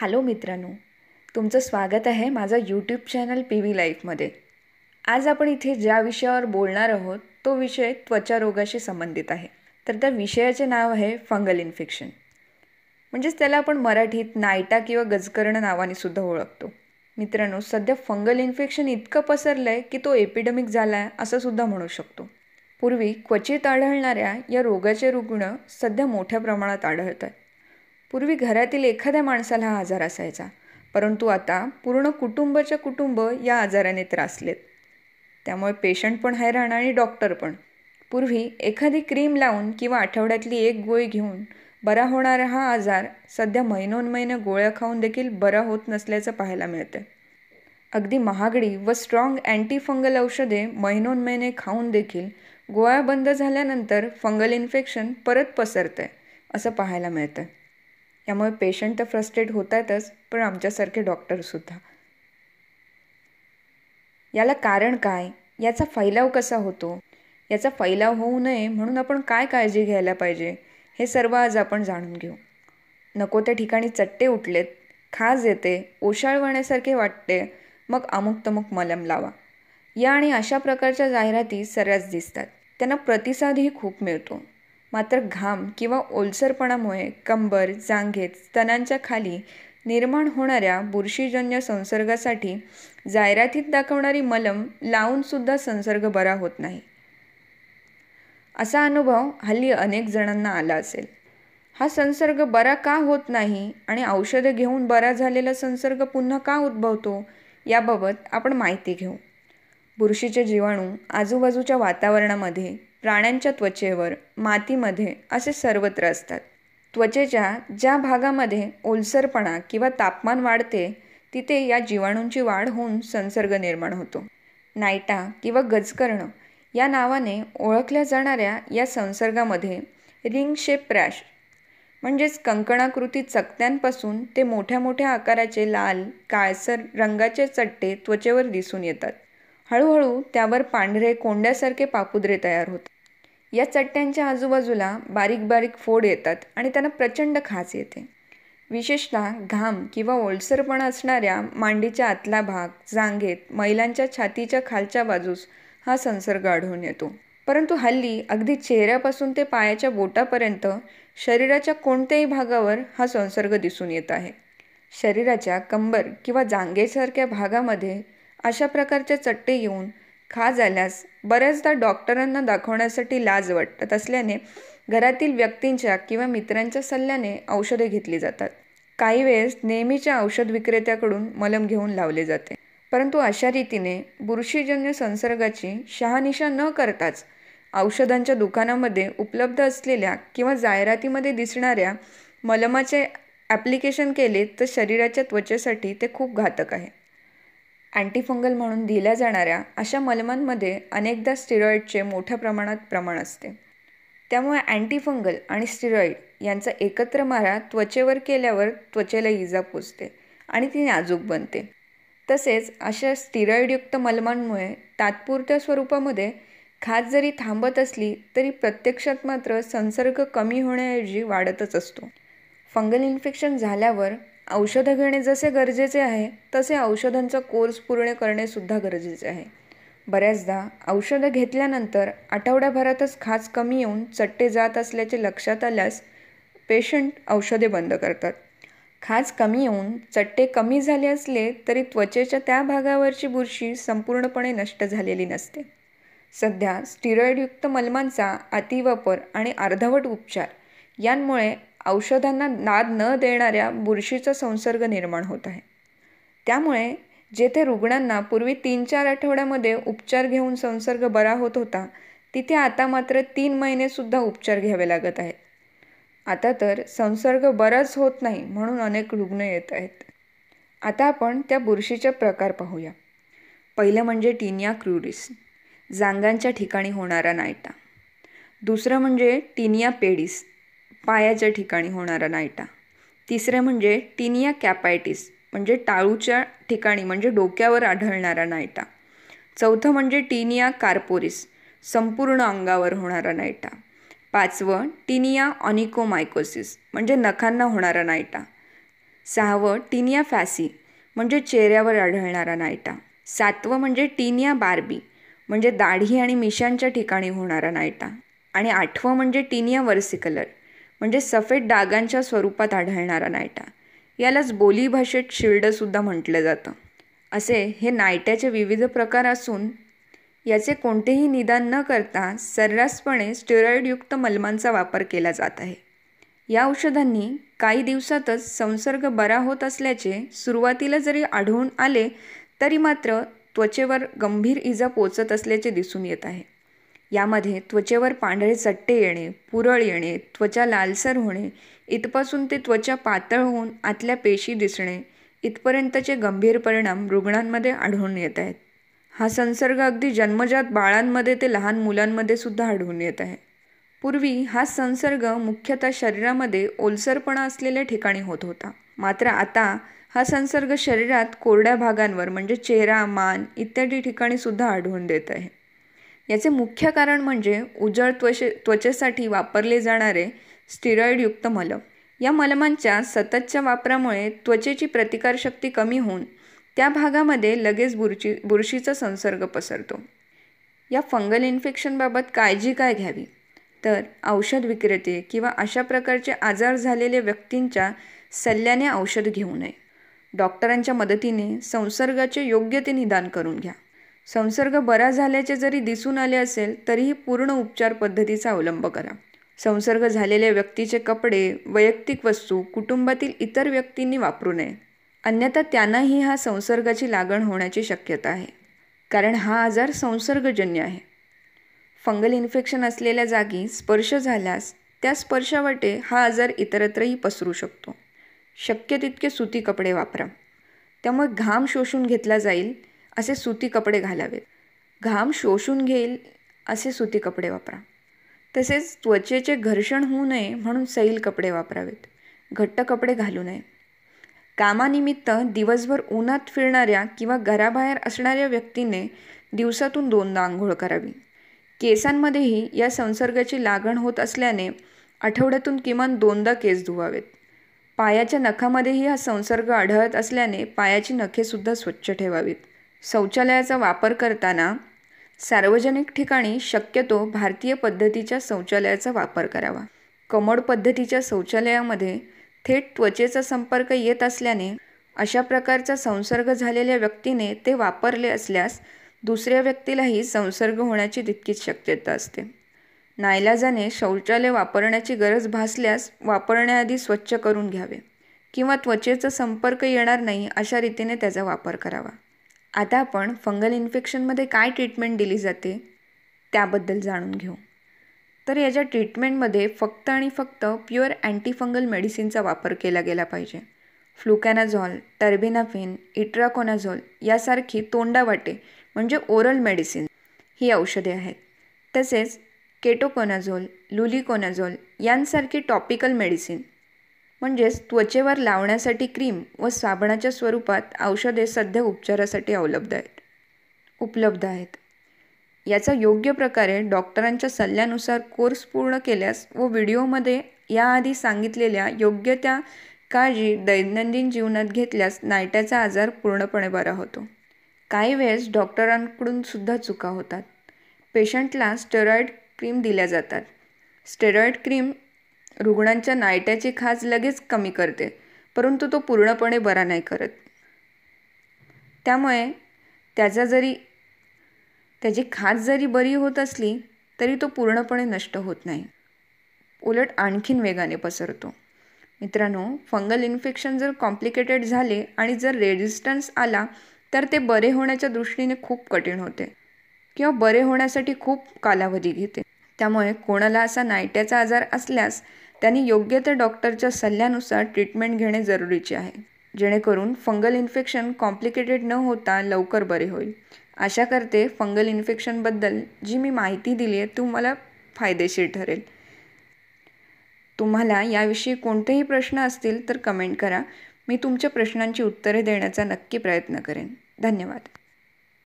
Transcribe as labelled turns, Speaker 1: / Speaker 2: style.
Speaker 1: hello मित्रांनो तुमचं स्वागत आहे माझा यूट्यूब चॅनल पी व्ही लाईफमध्ये आज आपण इथे ज्या विषयावर बोलणार आहोत तो विषय त्वचा रोगाशी संबंधित आहे तर त्या विषयाचे नाव आहे फंगल इन्फेक्शन म्हणजेच त्याला आपण मराठीत नायटा किंवा गजकर्ण नावाने सुद्धा ओळखतो मित्रांनो सध्या फंगल इन्फेक्शन इतकं पसरलं आहे की तो एपिडेमिक झाला आहे असं सुद्धा म्हणू शकतो पूर्वी क्वचित आढळणाऱ्या या रोगाचे रुग्ण सध्या मोठ्या प्रमाणात आढळत आहेत पूर्वी घरातील एखाद्या माणसाला हा आजार असायचा परंतु आता पूर्ण कुटुंबाच्या कुटुंब या आजाराने त्रासलेत त्यामुळे पेशंट पण हैराण आणि डॉक्टर पण पूर्वी एखादी क्रीम लावून किंवा आठवड्यातली एक गोळी घेऊन बरा होणारा हा आजार सध्या महिनोन महिने गोळ्या खाऊन देखील बरा होत नसल्याचं पाहायला मिळतं अगदी महागडी व स्ट्रॉंग अँटी फंगल औषधे महिनोन महिने खाऊन देखील गोळ्या बंद झाल्यानंतर फंगल इन्फेक्शन परत पसरतं आहे असं पाहायला मिळतं यामुळे पेशंट तर फ्रस्ट्रेट होतातच पण आमच्यासारखे डॉक्टरसुद्धा याला कारण काय याचा फैलाव कसा होतो याचा फैलाव होऊ नये म्हणून आपण काय काळजी घ्यायला पाहिजे हे सर्व आज आपण जाणून घेऊ नको त्या ठिकाणी चट्टे उठलेत खाज येते ओशाळवण्यासारखे वाटते मग अमुक तमुक मलम लावा या आणि अशा प्रकारच्या जाहिराती सर्रास दिसतात त्यांना प्रतिसादही खूप मिळतो मात्र घाम किंवा ओलसरपणामुळे कंबर जांघेत स्तनांच्या खाली निर्माण होणाऱ्या बुरशीजन्य संसर्गासाठी जाहिरातीत दाखवणारी मलम लावूनसुद्धा संसर्ग बरा होत नाही असा अनुभव हल्ली अनेक जणांना आला असेल हा संसर्ग बरा का होत नाही आणि औषधं घेऊन बरा झालेला संसर्ग पुन्हा का उद्भवतो याबाबत आपण माहिती घेऊ बुरशीचे जीवाणू आजूबाजूच्या वातावरणामध्ये प्राण्यांच्या त्वचेवर मातीमध्ये असे सर्वत्र असतात त्वचेच्या ज्या भागामध्ये ओलसरपणा किंवा तापमान वाढते तिथे या जीवाणूंची वाढ होऊन संसर्ग निर्माण होतो नायटा किंवा गजकर्ण या नावाने ओळखल्या जाणाऱ्या या संसर्गामध्ये रिंग शेप रॅश म्हणजेच कंकणाकृती चकत्यांपासून ते मोठ्या मोठ्या आकाराचे लाल काळसर रंगाचे चट्टे त्वचेवर दिसून येतात हळूहळू त्यावर पांढरे कोंड्यासारखे पापुद्रे तयार होत या चट्ट्यांच्या आजूबाजूला बारीक बारीक फोड येतात आणि त्यांना प्रचंड खास येते विशेषतः घाम किंवा ओलसरपणा असणाऱ्या मांडीच्या आतला भाग जांघेत महिलांच्या छातीच्या खालच्या बाजूस हा संसर्ग आढळून येतो परंतु हल्ली अगदी चेहऱ्यापासून ते पायाच्या बोटापर्यंत शरीराच्या कोणत्याही भागावर हा संसर्ग दिसून येत आहे शरीराच्या कंबर किंवा जांघेसारख्या भागामध्ये अशा प्रकारचे चट्टे येऊन खा झाल्यास बऱ्याचदा डॉक्टरांना दाखवण्यासाठी लाज वाटत असल्याने घरातील व्यक्तींच्या किंवा मित्रांच्या सल्ल्याने औषधे घेतली जातात काही वेळेस नेहमीच्या औषध विक्रेत्याकडून मलम घेऊन लावले जाते परंतु अशा रीतीने बुरशीजन्य संसर्गाची शहानिशा न करताच औषधांच्या दुकानामध्ये उपलब्ध असलेल्या किंवा जाहिरातीमध्ये दिसणाऱ्या मलमाचे ॲप्लिकेशन केले तर शरीराच्या त्वचेसाठी ते खूप घातक आहे अँटीफंगल म्हणून दिल्या जाणाऱ्या अशा मलमांमध्ये अनेकदा स्टिरॉईडचे मोठ्या प्रमाणात प्रमाण असते त्यामुळे अँटीफंगल आणि स्टिरॉईड यांचा एकत्र मारा त्वचेवर केल्यावर त्वचेला इजा पोचते आणि ती नाजूक बनते तसेच अशा स्टिरॉईडयुक्त मलमांमुळे तात्पुरत्या स्वरूपामध्ये खाज जरी थांबत असली तरी प्रत्यक्षात मात्र संसर्ग कमी होण्याऐवजी वाढतच असतो फंगल इन्फेक्शन झाल्यावर औषधं घेणे जसे गरजेचे आहे तसे औषधांचा कोर्स पूर्ण करणेसुद्धा गरजेचे आहे बऱ्याचदा औषधं घेतल्यानंतर आठवड्याभरातच खाज कमी येऊन चट्टे जात असल्याचे लक्षात आल्यास पेशंट औषधे बंद करतात खाज कमी येऊन चट्टे कमी झाले असले तरी त्वचेच्या त्या भागावरची बुरशी संपूर्णपणे नष्ट झालेली नसते सध्या स्टिरॉइडयुक्त मलमांचा अतिवापर आणि अर्धवट उपचार यांमुळे औषधांना नाद न देणाऱ्या बुरशीचा संसर्ग निर्माण होत आहे त्यामुळे जेथे रुग्णांना पूर्वी तीन चार आठवड्यामध्ये उपचार घेऊन संसर्ग बरा होत होता तिथे आता मात्र तीन महिनेसुद्धा उपचार घ्यावे लागत आहेत आता तर संसर्ग बराच होत नाही म्हणून अनेक रुग्ण येत आहेत आता आपण त्या बुरशीचे प्रकार पाहूया पहिलं म्हणजे टिनिया क्रुरिस जांगांच्या ठिकाणी होणारा नायटा दुसरं म्हणजे टिनिया पेडिस पायाच्या ठिकाणी होणारा नायटा तिसरे म्हणजे टिनिया कॅपायटिस म्हणजे टाळूच्या ठिकाणी म्हणजे डोक्यावर आढळणारा नायटा चौथं म्हणजे टिनिया कार्पोरिस संपूर्ण अंगावर होणारा नायटा पाचवं टिनिया ऑनिकोमायकोसिस म्हणजे नखांना होणारा नायटा सहावं टिनिया फॅसी म्हणजे चेहऱ्यावर आढळणारा नायटा सातवं म्हणजे टिनिया बार्बी म्हणजे दाढी आणि मिशांच्या ठिकाणी होणारा नायटा आणि आठवं म्हणजे टिनिया वर्सिकलर म्हणजे सफेद डागांच्या स्वरूपात आढळणारा नायटा यालाच बोलीभाषेत शिल्डसुद्धा म्हटलं जातं असे हे नायट्याचे विविध प्रकार असून याचे कोणतेही निदान न करता सर्रासपणे स्टेरॉईडयुक्त मलमांचा वापर केला जात आहे या औषधांनी काही दिवसातच संसर्ग बरा होत असल्याचे सुरुवातीला जरी आढळून आले तरी मात्र त्वचेवर गंभीर इजा पोचत असल्याचे दिसून येत आहे यामध्ये त्वचेवर पांढरे चट्टे येणे पुरळ येणे त्वचा लालसर होणे इथपासून ते त्वचा पातळ होऊन आतल्या पेशी दिसणे इथपर्यंतचे गंभीर परिणाम रुग्णांमध्ये आढळून येत आहेत हा संसर्ग अगदी जन्मजात बाळांमध्ये ते लहान मुलांमध्ये सुद्धा आढळून येत आहे पूर्वी हा संसर्ग मुख्यतः शरीरामध्ये ओलसरपणा असलेल्या ठिकाणी होत होता मात्र आता हा संसर्ग शरीरात कोरड्या भागांवर म्हणजे चेहरा मान इत्यादी ठिकाणी सुद्धा आढळून देत आहे याचे मुख्य कारण म्हणजे उजळ त्वचे त्वचेसाठी वापरले जाणारे स्टिरॉईडयुक्त मलम या मलमांच्या सततच्या वापरामुळे त्वचेची प्रतिकारशक्ती कमी होऊन त्या भागामध्ये लगेच बुरची बुरशीचा संसर्ग पसरतो या फंगल इन्फेक्शनबाबत काळजी काय घ्यावी तर औषध विक्रेते किंवा अशा प्रकारचे आजार झालेल्या व्यक्तींच्या सल्ल्याने औषध घेऊ नये डॉक्टरांच्या मदतीने संसर्गाचे योग्य ते निदान करून घ्या संसर्ग बरा झाल्याचे जरी दिसून आले असेल तरीही पूर्ण उपचार पद्धतीचा अवलंब करा संसर्ग झालेल्या व्यक्तीचे कपडे वैयक्तिक वस्तू कुटुंबातील इतर व्यक्तींनी वापरू नये अन्यथा त्यांनाही हा संसर्गाची लागण होण्याची शक्यता आहे कारण हा आजार संसर्गजन्य आहे फंगल इन्फेक्शन असलेल्या जागी स्पर्श झाल्यास त्या स्पर्शावटे हा आजार इतरत्रही पसरू शकतो शक्य तितके सुती कपडे वापरा त्यामुळे घाम शोषून घेतला जाईल असे सुती कपडे घालावेत घाम शोषून घेईल असे सुती कपडे वापरा तसेच त्वचेचे घर्षण होऊ नये म्हणून सैल कपडे वापरावेत घट्ट कपडे घालू नये कामानिमित्त दिवसभर उन्हात फिरणाऱ्या किंवा घराबाहेर असणाऱ्या व्यक्तीने दिवसातून दोनदा आंघोळ करावी केसांमध्येही या संसर्गाची लागण होत असल्याने आठवड्यातून किमान दोनदा केस धुवावेत पायाच्या नखामध्येही हा संसर्ग आढळत असल्याने पायाची नखेसुद्धा स्वच्छ ठेवावीत शौचालयाचा वापर करताना सार्वजनिक ठिकाणी शक्यतो भारतीय पद्धतीच्या शौचालयाचा वापर करावा कमोड पद्धतीच्या शौचालयामध्ये थेट त्वचेचा संपर्क येत असल्याने अशा प्रकारचा संसर्ग झालेल्या व्यक्तीने ते वापरले असल्यास दुसऱ्या व्यक्तीलाही संसर्ग होण्याची तितकीच शक्यता असते नायलाजाने शौचालय वापरण्याची गरज भासल्यास वापरण्याआधी स्वच्छ करून घ्यावे किंवा त्वचेचा संपर्क येणार नाही अशा रीतीने त्याचा वापर करावा आता आपण फंगल इन्फेक्शनमध्ये काय ट्रीटमेंट दिली जाते त्याबद्दल जाणून घेऊ तर याच्या ट्रीटमेंटमध्ये फक्त आणि फक्त प्युअर अँटीफंगल मेडिसिनचा वापर केला गेला पाहिजे फ्लुकॅनाझॉल टर्बिनाफिन इट्राकोनाझॉल यासारखी तोंडावाटे म्हणजे ओरल मेडिसिन ही औषधे आहेत तसेच केटोकोनाझोल लुलिकोनाझोल यांसारखी टॉपिकल मेडिसिन म्हणजेच त्वचेवर लावण्यासाठी क्रीम व साबणाच्या स्वरूपात औषधे सध्या उपचारासाठी अवलब्ध आहेत उपलब्ध आहेत याचा योग्य प्रकारे डॉक्टरांच्या सल्ल्यानुसार कोर्स पूर्ण केल्यास व व्हिडिओमध्ये याआधी सांगितलेल्या योग्य त्या काळजी दैनंदिन जीवनात घेतल्यास नायट्याचा आजार पूर्णपणे बरा होतो काही वेळेस डॉक्टरांकडून सुद्धा चुका होतात पेशंटला स्टेरॉईड क्रीम दिल्या जातात स्टेरॉईड क्रीम रुग्णांच्या नायट्याची खाज लगेच कमी करते परंतु तो पूर्णपणे बरा नाही करत त्यामुळे त्याचा जरी त्याची खाज जरी बरी होत असली तरी तो पूर्णपणे नष्ट होत नाही उलट आणखीन वेगाने पसरतो मित्रांनो फंगल इन्फेक्शन जर कॉम्प्लिकेटेड झाले आणि जर रेजिस्टन्स आला तर ते बरे होण्याच्या दृष्टीने खूप कठीण होते किंवा बरे होण्यासाठी खूप कालावधी घेते त्यामुळे कोणाला असा नायट्याचा आजार असल्यास त्यांनी योग्य त्या डॉक्टरच्या सल्ल्यानुसार ट्रीटमेंट घेणे जरुरीचे आहे जेणेकरून फंगल इन्फेक्शन कॉम्प्लिकेटेड न होता लवकर बरे होईल आशा करते फंगल इन्फेक्शनबद्दल जी मी माहिती दिली आहे तुम्हाला फायदेशीर ठरेल तुम्हाला याविषयी कोणतेही प्रश्न असतील तर कमेंट करा मी तुमच्या प्रश्नांची उत्तरे देण्याचा नक्की प्रयत्न करेन धन्यवाद